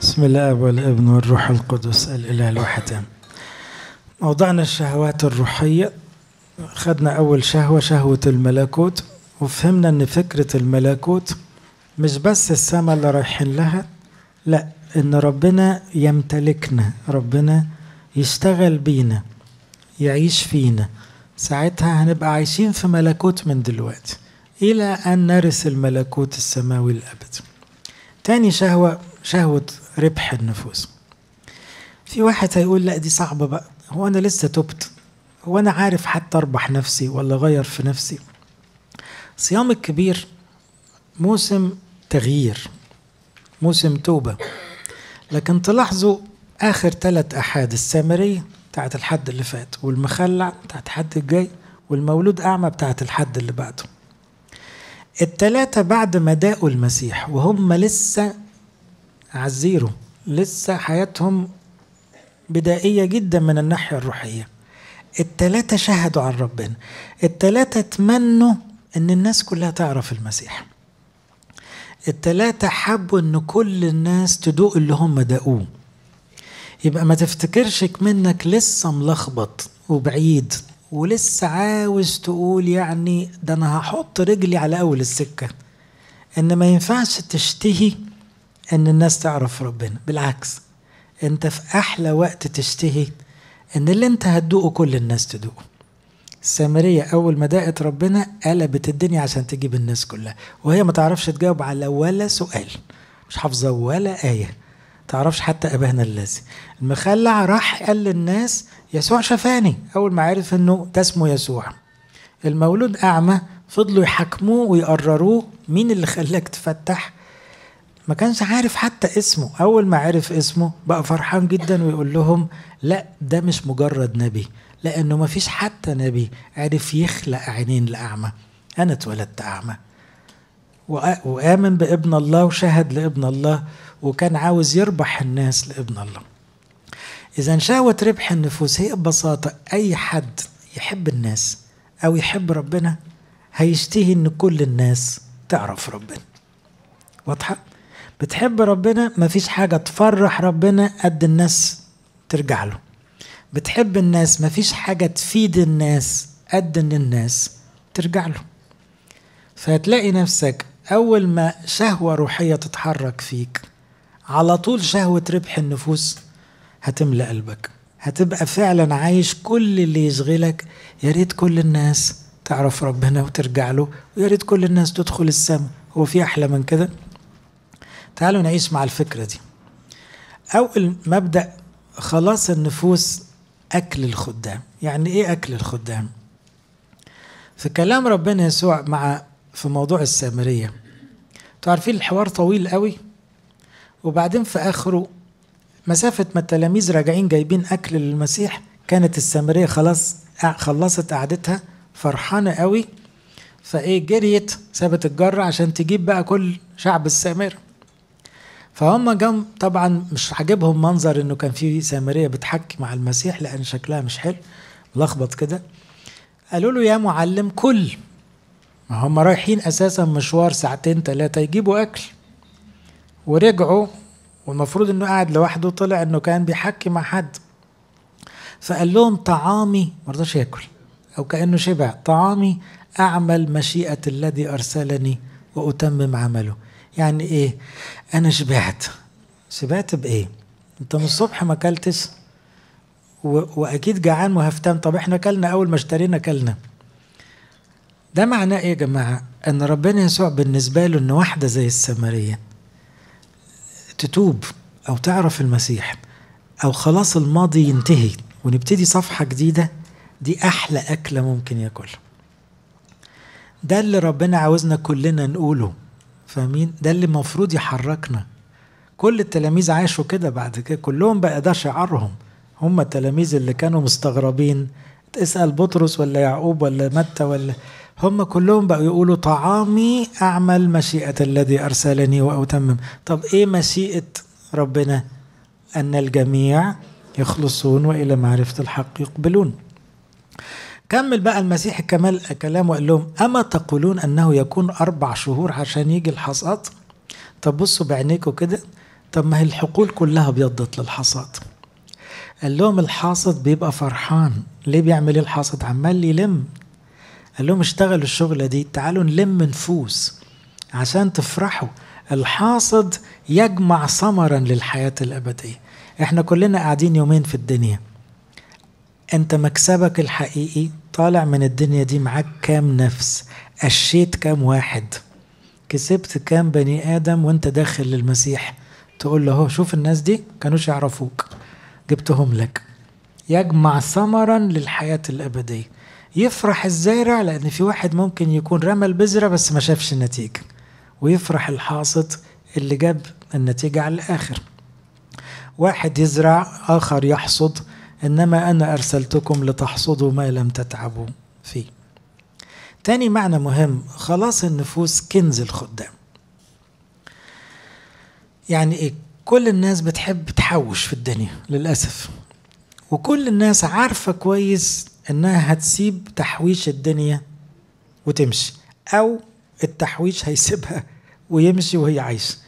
بسم الله والابن والروح القدس الاله الواحد موضعنا الشهوات الروحيه خدنا اول شهوه شهوه الملكوت وفهمنا ان فكره الملكوت مش بس السماء اللي رايحين لها لا ان ربنا يمتلكنا ربنا يشتغل بينا يعيش فينا ساعتها هنبقى عايشين في ملكوت من دلوقتي إلى أن نرث الملكوت السماوي الأبد تاني شهوة شهوة ربح النفوس في واحد هيقول لا دي صعبة بقى هو أنا لسه تبت هو أنا عارف حتى أربح نفسي ولا أغير في نفسي صيام الكبير موسم تغيير موسم توبة لكن تلاحظوا آخر ثلاث أحاد السامرية بتاعت الحد اللي فات والمخلع بتاعت الحد الجاي والمولود أعمى بتاعت الحد اللي بعده التلاتة بعد ما داقوا المسيح وهم لسه عزيره لسه حياتهم بدائية جدا من الناحية الروحية التلاتة شهدوا عن ربنا التلاتة تمنوا ان الناس كلها تعرف المسيح التلاتة حبوا ان كل الناس تدوق اللي هم داقوه يبقى ما تفتكرش منك لسه ملخبط وبعيد ولسه عاوز تقول يعني ده انا هحط رجلي على اول السكه ان ما ينفعش تشتهي ان الناس تعرف ربنا بالعكس انت في احلى وقت تشتهي ان اللي انت هتدوقه كل الناس تدوقه السامريه اول ما دقت ربنا قلبت الدنيا عشان تجيب الناس كلها وهي ما تعرفش تجاوب على ولا سؤال مش حافظه ولا ايه تعرفش حتى ابانا الذي المخلع راح قال للناس يسوع شفاني أول ما عرف إنه ده اسمه يسوع المولود أعمى فضلوا يحاكموه ويقرروه مين اللي خلاك تفتح ما كانش عارف حتى اسمه أول ما عرف اسمه بقى فرحان جدا ويقول لهم لا ده مش مجرد نبي لأنه ما فيش حتى نبي عرف يخلق عينين لأعمى أنا اتولدت أعمى وآمن بابن الله وشهد لابن الله وكان عاوز يربح الناس لابن الله إذا شهوة ربح النفوس هي ببساطة أي حد يحب الناس أو يحب ربنا هيشتهي إن كل الناس تعرف ربنا واضحة؟ بتحب ربنا مفيش حاجة تفرح ربنا قد الناس ترجع له بتحب الناس مفيش حاجة تفيد الناس قد إن الناس ترجع له فهتلاقي نفسك أول ما شهوة روحية تتحرك فيك على طول شهوة ربح النفوس هتملى قلبك هتبقى فعلا عايش كل اللي يشغلك يا ريت كل الناس تعرف ربنا وترجع له ويا ريت كل الناس تدخل السماء هو في احلى من كده تعالوا نعيش مع الفكره دي اول مبدا خلاص النفوس اكل الخدام يعني ايه اكل الخدام في كلام ربنا يسوع مع في موضوع السامريه تعرفين عارفين الحوار طويل قوي وبعدين في اخره مسافة ما التلاميذ راجعين جايبين أكل للمسيح كانت السامرية خلاص خلصت قعدتها فرحانة قوي فإيه جريت سابت الجرة عشان تجيب بقى كل شعب السامرة فهم جم طبعا مش عاجبهم منظر انه كان في سامريه بتحكي مع المسيح لان شكلها مش حلو ملخبط كده قالوا له يا معلم كل ما هم رايحين اساسا مشوار ساعتين ثلاثه يجيبوا اكل ورجعوا والمفروض انه قاعد لوحده طلع انه كان بيحكي مع حد فقال لهم طعامي ما رضاش ياكل او كانه شبع طعامي اعمل مشيئه الذي ارسلني واتمم عمله يعني ايه انا شبعت شبعت بايه انت من الصبح ما اكلتش واكيد جعان وهفتان طب احنا اكلنا اول ما اشترينا اكلنا ده معناه ايه يا جماعه ان ربنا يسوع بالنسبه له ان واحده زي السامريه تتوب أو تعرف المسيح أو خلاص الماضي ينتهي ونبتدي صفحة جديدة دي أحلى أكلة ممكن ياكلها ده اللي ربنا عاوزنا كلنا نقوله فاهمين ده اللي المفروض يحركنا كل التلاميذ عاشوا كده بعد كده كلهم بقى ده شعارهم هم التلاميذ اللي كانوا مستغربين اسأل بطرس ولا يعقوب ولا متى ولا هم كلهم بقوا يقولوا طعامي أعمل مشيئة الذي أرسلني وأتمم طب إيه مشيئة ربنا أن الجميع يخلصون وإلى معرفة الحق يقبلون كمل بقى المسيح الكمال كلام وقال لهم أما تقولون أنه يكون أربع شهور عشان يجي الحصاد طب بصوا بعينيكوا كده طب ما هي الحقول كلها ابيضت للحصاد قال لهم الحاصد بيبقى فرحان ليه بيعمل إيه الحاصد عمال يلم قال لهم اشتغلوا الشغلة دي تعالوا نلم نفوس عشان تفرحوا الحاصد يجمع ثمرا للحياة الأبدية احنا كلنا قاعدين يومين في الدنيا انت مكسبك الحقيقي طالع من الدنيا دي معاك كام نفس قشيت كام واحد كسبت كام بني آدم وانت داخل للمسيح تقول له هو شوف الناس دي كانوش يعرفوك جبتهم لك يجمع ثمرا للحياة الأبدية يفرح الزارع لأن في واحد ممكن يكون رمى البذرة بس ما شافش النتيجة ويفرح الحاصد اللي جاب النتيجة على الآخر واحد يزرع آخر يحصد إنما أنا أرسلتكم لتحصدوا ما لم تتعبوا فيه تاني معنى مهم خلاص النفوس كنز الخدام يعني إيه كل الناس بتحب تحوش في الدنيا للأسف وكل الناس عارفة كويس انها هتسيب تحويش الدنيا وتمشي او التحويش هيسيبها ويمشي وهي عايشه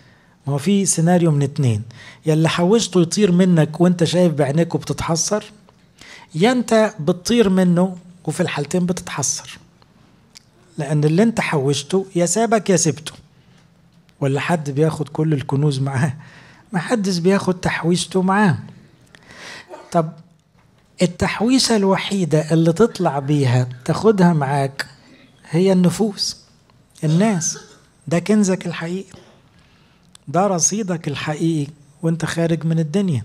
ما هو في سيناريو من اتنين يا اللي حوشته يطير منك وانت شايف بعينيك وبتتحسر يا انت بتطير منه وفي الحالتين بتتحسر لان اللي انت حوشته يا سابك يا سبته ولا حد بياخد كل الكنوز معاه محدش بياخد تحويشته معاه طب التحويشة الوحيدة اللي تطلع بيها تاخدها معاك هي النفوس الناس ده كنزك الحقيقي ده رصيدك الحقيقي وانت خارج من الدنيا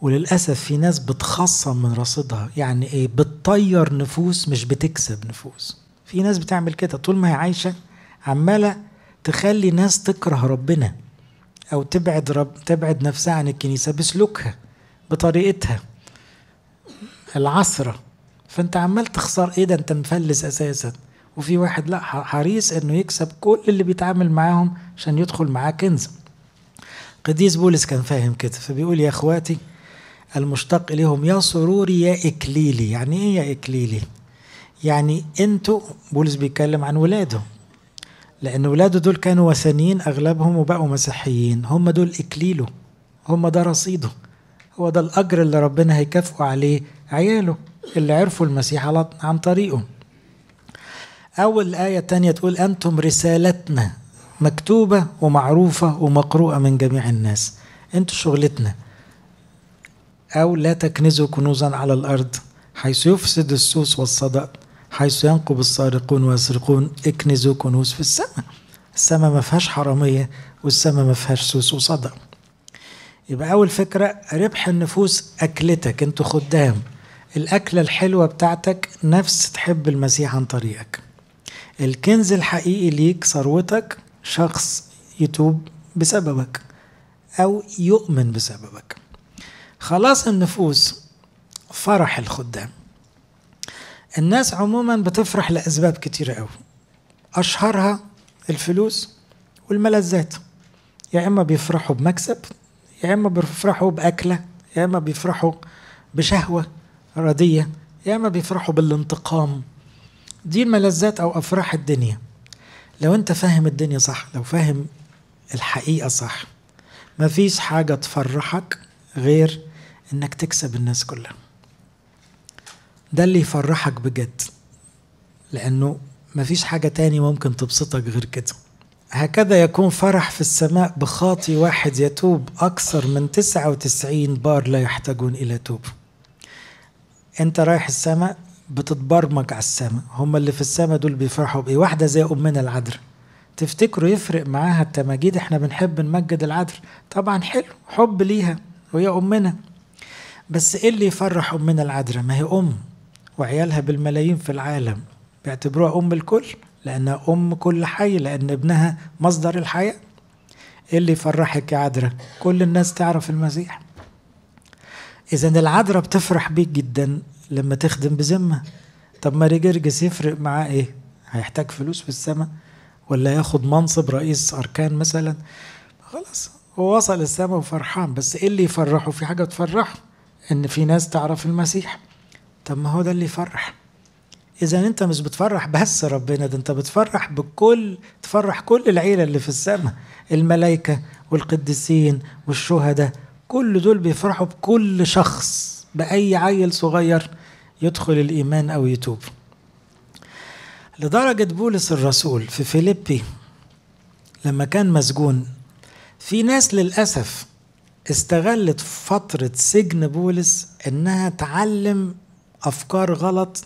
وللأسف في ناس بتخصم من رصيدها يعني ايه بتطير نفوس مش بتكسب نفوس في ناس بتعمل كده طول ما هي عايشة عمالة تخلي ناس تكره ربنا أو تبعد رب تبعد نفسها عن الكنيسة بسلوكها بطريقتها العصرة فانت عمال تخسر ايه ده انت مفلس اساسا وفي واحد لا حريص انه يكسب كل اللي بيتعامل معاهم عشان يدخل معاه كنز قديس بولس كان فاهم كده فبيقول يا اخواتي المشتق اليهم يا سروري يا اكليلي يعني ايه يا اكليلي يعني انتوا بولس بيتكلم عن ولاده لان ولاده دول كانوا وثنيين اغلبهم وبقوا مسيحيين هم دول اكليله هم ده رصيده هو ده الاجر اللي ربنا هيكافئه عليه عياله اللي عرفوا المسيح عن طريقه أول آية تانية تقول أنتم رسالتنا مكتوبة ومعروفة ومقروءة من جميع الناس أنتوا شغلتنا أو لا تكنزوا كنوزا على الأرض حيث يفسد السوس والصدأ حيث ينقب السارقون ويسرقون اكنزوا كنوز في السماء السماء ما فيهاش حرامية والسماء ما فيهاش سوس وصدأ يبقى أول فكرة ربح النفوس أكلتك أنتوا خدام الأكلة الحلوة بتاعتك نفس تحب المسيح عن طريقك الكنز الحقيقي ليك ثروتك شخص يتوب بسببك أو يؤمن بسببك خلاص النفوس فرح الخدام الناس عموما بتفرح لأسباب كتيرة أوي أشهرها الفلوس والملذات يا إما بيفرحوا بمكسب يا إما بيفرحوا بأكلة يا إما بيفرحوا بشهوة ردية يا اما بيفرحوا بالانتقام دي الملذات او افراح الدنيا لو انت فاهم الدنيا صح لو فاهم الحقيقة صح مفيش حاجة تفرحك غير انك تكسب الناس كلها ده اللي يفرحك بجد لانه مفيش حاجة تاني ممكن تبسطك غير كده هكذا يكون فرح في السماء بخاطي واحد يتوب أكثر من 99 بار لا يحتاجون إلى توبه انت رايح السماء بتتبرمج على السماء هم اللي في السماء دول بيفرحوا بايه واحده زي امنا العذراء تفتكروا يفرق معاها التماجيد احنا بنحب نمجد العدر طبعا حلو حب ليها وهي امنا بس ايه اللي يفرح امنا العذراء ما هي ام وعيالها بالملايين في العالم بيعتبروها ام الكل لانها ام كل حي لان ابنها مصدر الحياه ايه اللي يفرحك يا عدرا كل الناس تعرف المسيح إذا العذراء بتفرح بيك جدا لما تخدم بذمة طب ما رجرجس يفرق معاه إيه؟ هيحتاج فلوس في السماء ولا ياخد منصب رئيس أركان مثلا خلاص هو وصل السماء وفرحان بس إيه اللي يفرحه؟ في حاجة تفرحه إن في ناس تعرف المسيح طب ما هو ده اللي يفرح اذا انت مش بتفرح بس ربنا ده انت بتفرح بكل تفرح كل العيله اللي في السماء الملائكه والقديسين والشهداء كل دول بيفرحوا بكل شخص بأي عيل صغير يدخل الإيمان أو يتوب لدرجة بولس الرسول في فيليبي لما كان مسجون في ناس للأسف استغلت فترة سجن بولس إنها تعلم أفكار غلط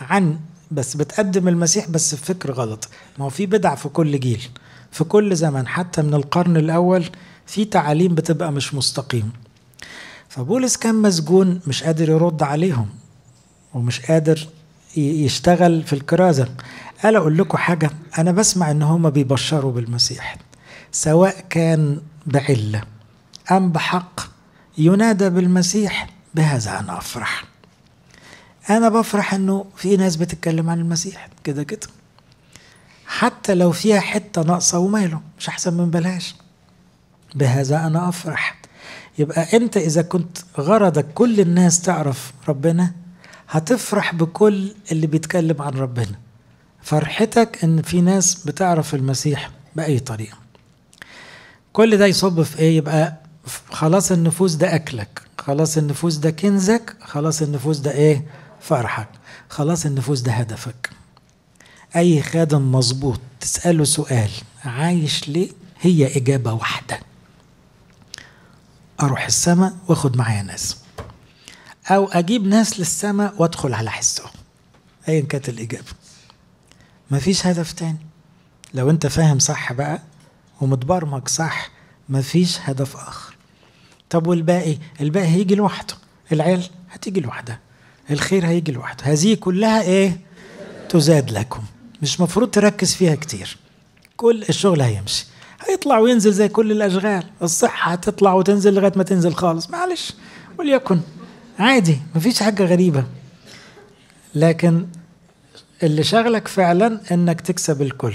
عن بس بتقدم المسيح بس بفكر غلط ما هو في بدع في كل جيل في كل زمن حتى من القرن الأول في تعاليم بتبقى مش مستقيم فبولس كان مسجون مش قادر يرد عليهم ومش قادر يشتغل في الكرازة قال أقول لكم حاجة أنا بسمع إن هما بيبشروا بالمسيح سواء كان بعلة أم بحق ينادى بالمسيح بهذا أنا أفرح أنا بفرح إنه في ناس بتتكلم عن المسيح كده كده حتى لو فيها حتة ناقصة وماله مش أحسن من بلاش بهذا أنا أفرح يبقى أنت إذا كنت غرضك كل الناس تعرف ربنا هتفرح بكل اللي بيتكلم عن ربنا فرحتك إن في ناس بتعرف المسيح بأي طريقة كل ده يصب في إيه يبقى خلاص النفوس ده أكلك خلاص النفوس ده كنزك خلاص النفوس ده إيه فرحك خلاص النفوس ده هدفك أي خادم مظبوط تسأله سؤال عايش ليه هي إجابة واحدة اروح السماء واخد معايا ناس او اجيب ناس للسماء وادخل على حسهم ايا كانت الاجابه مفيش هدف تاني لو انت فاهم صح بقى ومتبرمج صح مفيش هدف اخر طب والباقي الباقي هيجي لوحده العيال هتيجي لوحدها الخير هيجي لوحده هذه كلها ايه تزاد لكم مش مفروض تركز فيها كتير كل الشغل هيمشي هيطلع وينزل زي كل الاشغال الصحه هتطلع وتنزل لغايه ما تنزل خالص معلش وليكن عادي مفيش حاجه غريبه لكن اللي شغلك فعلا انك تكسب الكل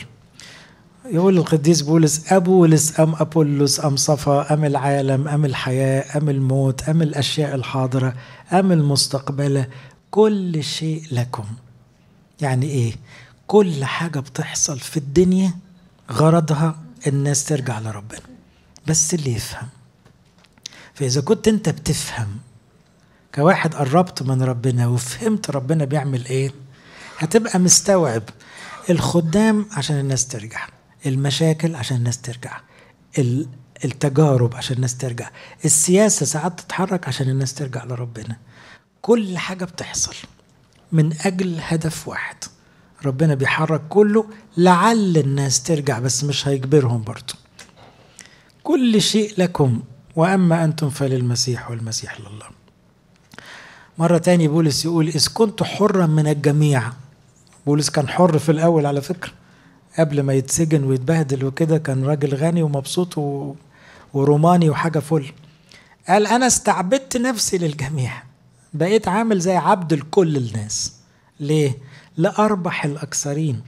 يقول القديس بولس أبولس أم أبولس أم صفا أم العالم أم الحياة أم الموت أم الأشياء الحاضرة أم المستقبلة كل شيء لكم يعني إيه كل حاجة بتحصل في الدنيا غرضها الناس ترجع لربنا بس اللي يفهم فإذا كنت أنت بتفهم كواحد قربت من ربنا وفهمت ربنا بيعمل إيه هتبقى مستوعب الخدام عشان الناس ترجع المشاكل عشان الناس ترجع التجارب عشان الناس ترجع السياسة ساعات تتحرك عشان الناس ترجع لربنا كل حاجة بتحصل من أجل هدف واحد ربنا بيحرك كله لعل الناس ترجع بس مش هيجبرهم برضه كل شيء لكم وأما أنتم فللمسيح والمسيح لله مرة تاني بولس يقول إذ كنت حرا من الجميع بولس كان حر في الأول على فكرة قبل ما يتسجن ويتبهدل وكده كان راجل غني ومبسوط وروماني وحاجة فل قال أنا استعبدت نفسي للجميع بقيت عامل زي عبد لكل الناس ليه؟ لأربح الأكثرين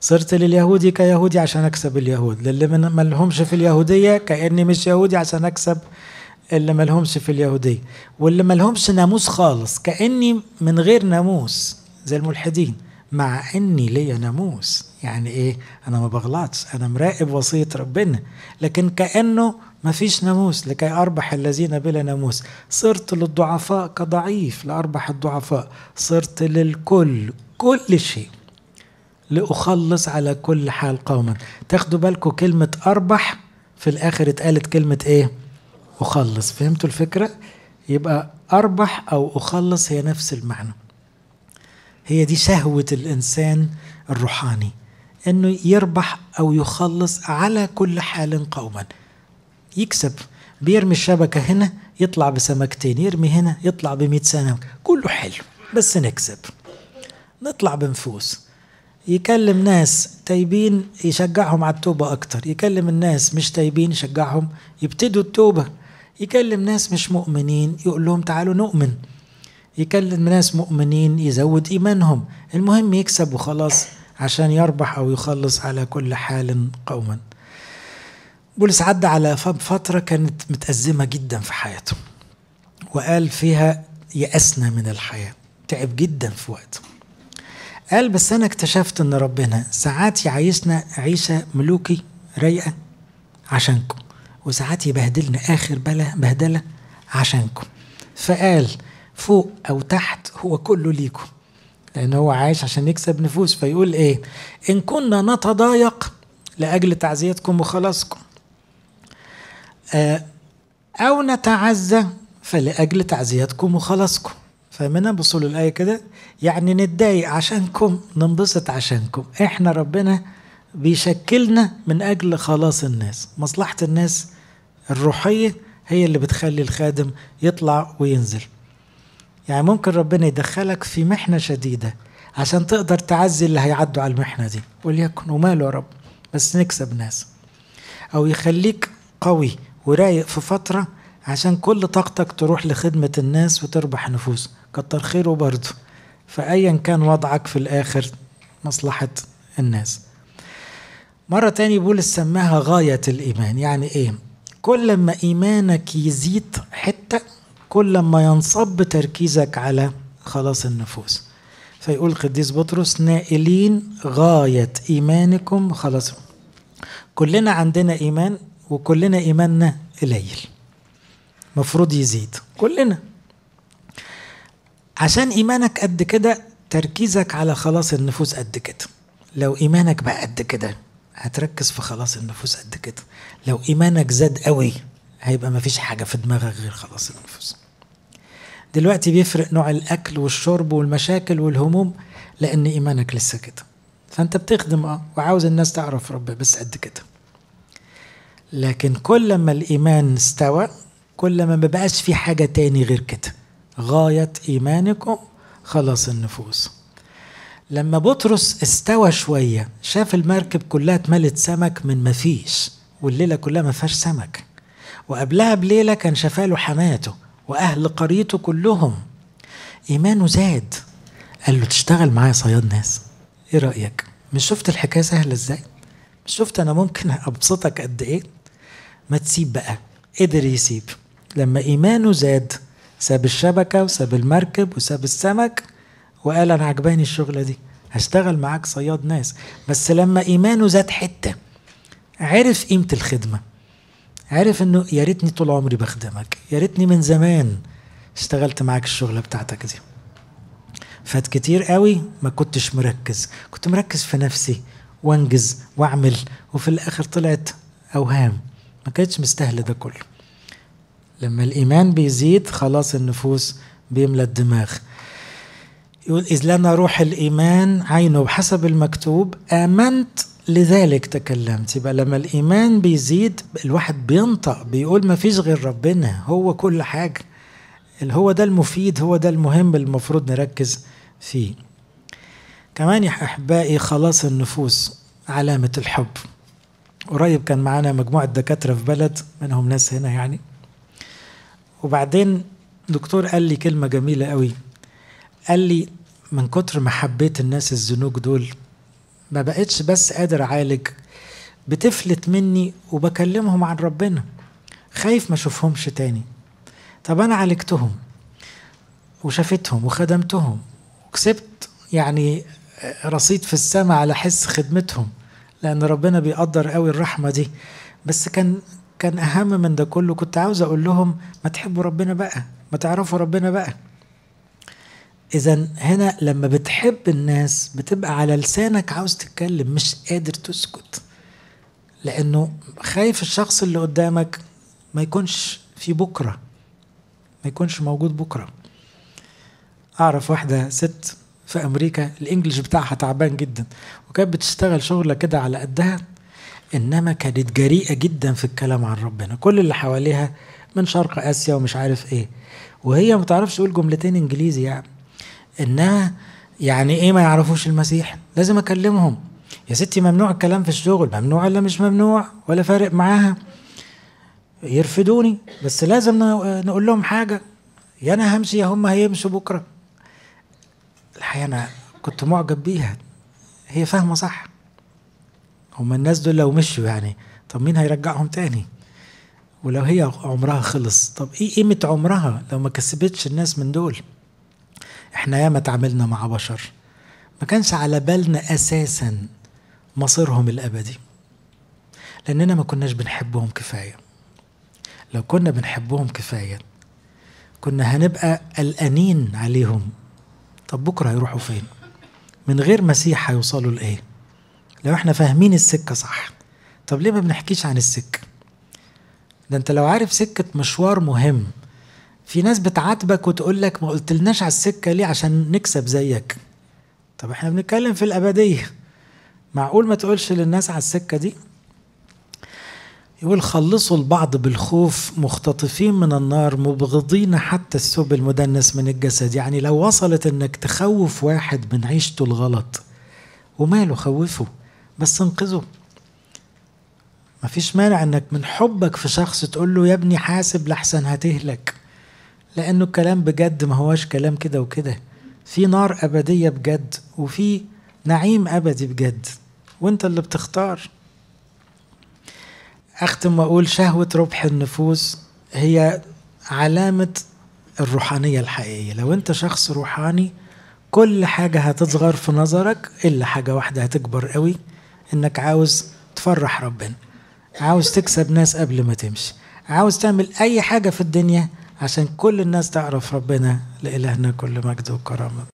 صرت لليهودي كيهودي عشان أكسب اليهود للي ما لهمش في اليهودية كأني مش يهودي عشان أكسب اللي ما لهمش في اليهودية واللي ما لهمش ناموس خالص كأني من غير ناموس زي الملحدين مع اني ليا ناموس يعني ايه انا ما بغلطش انا مراقب وصيه ربنا لكن كانه ما فيش ناموس لكي أربح الذين بلا ناموس صرت للضعفاء كضعيف لأربح الضعفاء صرت للكل كل شيء لأخلص على كل حال قوما تاخدوا بالكم كلمة أربح في الآخر اتقالت كلمة إيه أخلص فهمتوا الفكرة يبقى أربح أو أخلص هي نفس المعنى هي دي شهوة الإنسان الروحاني انه يربح او يخلص على كل حال قوما يكسب بيرمي الشبكة هنا يطلع بسمكتين يرمي هنا يطلع بمئة سنة كله حلو بس نكسب نطلع بنفوس يكلم ناس تايبين يشجعهم على التوبة أكتر يكلم الناس مش تايبين يشجعهم يبتدوا التوبة يكلم ناس مش مؤمنين يقول لهم تعالوا نؤمن يكلم ناس مؤمنين يزود إيمانهم المهم يكسب وخلاص عشان يربح أو يخلص على كل حال قوما بولس عدى على فترة كانت متأزمة جدا في حياته وقال فيها يأسنا من الحياة تعب جدا في وقته قال بس أنا اكتشفت إن ربنا ساعات يعيشنا عيشة ملوكي رايقة عشانكم وساعات يبهدلنا آخر بلا بهدلة عشانكم فقال فوق أو تحت هو كله ليكم لأن هو عايش عشان يكسب نفوس فيقول إيه إن كنا نتضايق لأجل تعزيتكم وخلاصكم آه، أو نتعزى فلأجل تعزيتكم وخلاصكم فمن بصول الآية كده يعني نتضايق عشانكم ننبسط عشانكم احنا ربنا بيشكلنا من أجل خلاص الناس مصلحة الناس الروحية هي اللي بتخلي الخادم يطلع وينزل يعني ممكن ربنا يدخلك في محنة شديدة عشان تقدر تعزي اللي هيعدوا على المحنة دي وليكن وماله يا رب بس نكسب ناس أو يخليك قوي ورايق في فترة عشان كل طاقتك تروح لخدمة الناس وتربح نفوس كتر خيره برضه فأيا كان وضعك في الآخر مصلحة الناس مرة تاني بولس سماها غاية الإيمان يعني إيه كل ما إيمانك يزيد حتة كل ما ينصب تركيزك على خلاص النفوس فيقول القديس بطرس نائلين غاية إيمانكم خلاص كلنا عندنا إيمان وكلنا إيماننا قليل مفروض يزيد كلنا عشان إيمانك قد كده تركيزك على خلاص النفوس قد كده لو إيمانك بقى قد كده هتركز في خلاص النفوس قد كده لو إيمانك زاد قوي هيبقى مفيش حاجة في دماغك غير خلاص النفوس دلوقتي بيفرق نوع الأكل والشرب والمشاكل والهموم لأن إيمانك لسه كده فأنت بتخدم أه وعاوز الناس تعرف ربنا بس قد كده لكن كل ما الإيمان استوى كل ما بقاش في حاجة تاني غير كده غاية إيمانكم خلاص النفوس لما بطرس استوى شوية شاف المركب كلها اتملت سمك من مفيش والليلة كلها ما فيهاش سمك وقبلها بليلة كان شفاله حماته وأهل قريته كلهم إيمانه زاد قال له تشتغل معايا صياد ناس إيه رأيك؟ مش شفت الحكاية سهلة إزاي؟ مش شفت أنا ممكن أبسطك قد إيه؟ ما تسيب بقى قدر يسيب لما إيمانه زاد ساب الشبكة وساب المركب وساب السمك وقال أنا عجباني الشغلة دي هشتغل معاك صياد ناس بس لما إيمانه زاد حتة عرف قيمة الخدمة عرف إنه يا ريتني طول عمري بخدمك يا ريتني من زمان اشتغلت معاك الشغلة بتاعتك دي فات كتير قوي ما كنتش مركز كنت مركز في نفسي وانجز واعمل وفي الاخر طلعت اوهام ما كانتش مستاهله ده كله لما الايمان بيزيد خلاص النفوس بيملى الدماغ يقول إذ لنا روح الإيمان عينه بحسب المكتوب آمنت لذلك تكلمت يبقى لما الإيمان بيزيد الواحد بينطق بيقول ما فيش غير ربنا هو كل حاجة اللي هو ده المفيد هو ده المهم المفروض نركز فيه كمان يا أحبائي خلاص النفوس علامة الحب قريب كان معانا مجموعة دكاترة في بلد منهم ناس هنا يعني وبعدين دكتور قال لي كلمة جميلة قوي قال لي من كتر ما حبيت الناس الزنوج دول ما بقتش بس قادر أعالج بتفلت مني وبكلمهم عن ربنا خايف ما اشوفهمش تاني طب انا عالجتهم وشافتهم وخدمتهم وكسبت يعني آه، رصيد في السماء على حس خدمتهم لأن ربنا بيقدر قوي الرحمة دي بس كان كان أهم من ده كله كنت عاوز أقول لهم ما تحبوا ربنا بقى ما تعرفوا ربنا بقى إذا هنا لما بتحب الناس بتبقى على لسانك عاوز تتكلم مش قادر تسكت لأنه خايف الشخص اللي قدامك ما يكونش في بكرة ما يكونش موجود بكرة أعرف واحدة ست في أمريكا الإنجليش بتاعها تعبان جدا وكانت بتشتغل شغله كده على قدها انما كانت جريئه جدا في الكلام عن ربنا كل اللي حواليها من شرق اسيا ومش عارف ايه وهي ما تعرفش تقول جملتين انجليزي يعني انها يعني ايه ما يعرفوش المسيح لازم اكلمهم يا ستي ممنوع الكلام في الشغل ممنوع ولا مش ممنوع ولا فارق معاها يرفدوني بس لازم نقول لهم حاجه يا انا همشي يا هم هيمشوا بكره الحقيقه انا كنت معجب بيها هي فاهمه صح هما الناس دول لو مشوا يعني طب مين هيرجعهم تاني ولو هي عمرها خلص طب ايه قيمه عمرها لو ما كسبتش الناس من دول احنا ياما تعاملنا مع بشر ما كانش على بالنا اساسا مصيرهم الابدي لاننا ما كناش بنحبهم كفايه لو كنا بنحبهم كفايه كنا هنبقى قلقانين عليهم طب بكره هيروحوا فين من غير مسيح هيوصلوا لايه لو احنا فاهمين السكه صح طب ليه ما بنحكيش عن السكه ده انت لو عارف سكه مشوار مهم في ناس بتعاتبك وتقول لك ما قلتلناش على السكه ليه عشان نكسب زيك طب احنا بنتكلم في الابديه معقول ما تقولش للناس على السكه دي يقول خلصوا البعض بالخوف مختطفين من النار مبغضين حتى الثوب المدنس من الجسد يعني لو وصلت انك تخوف واحد من عيشته الغلط وماله خوفه بس انقذه مفيش مانع انك من حبك في شخص تقول له يا ابني حاسب لحسن هتهلك لانه الكلام بجد ما هواش كلام كده وكده في نار ابديه بجد وفي نعيم ابدي بجد وانت اللي بتختار أختم وأقول شهوة ربح النفوس هي علامة الروحانية الحقيقية لو أنت شخص روحاني كل حاجة هتصغر في نظرك إلا حاجة واحدة هتكبر قوي إنك عاوز تفرح ربنا عاوز تكسب ناس قبل ما تمشي عاوز تعمل أي حاجة في الدنيا عشان كل الناس تعرف ربنا لإلهنا كل مجد وكرامة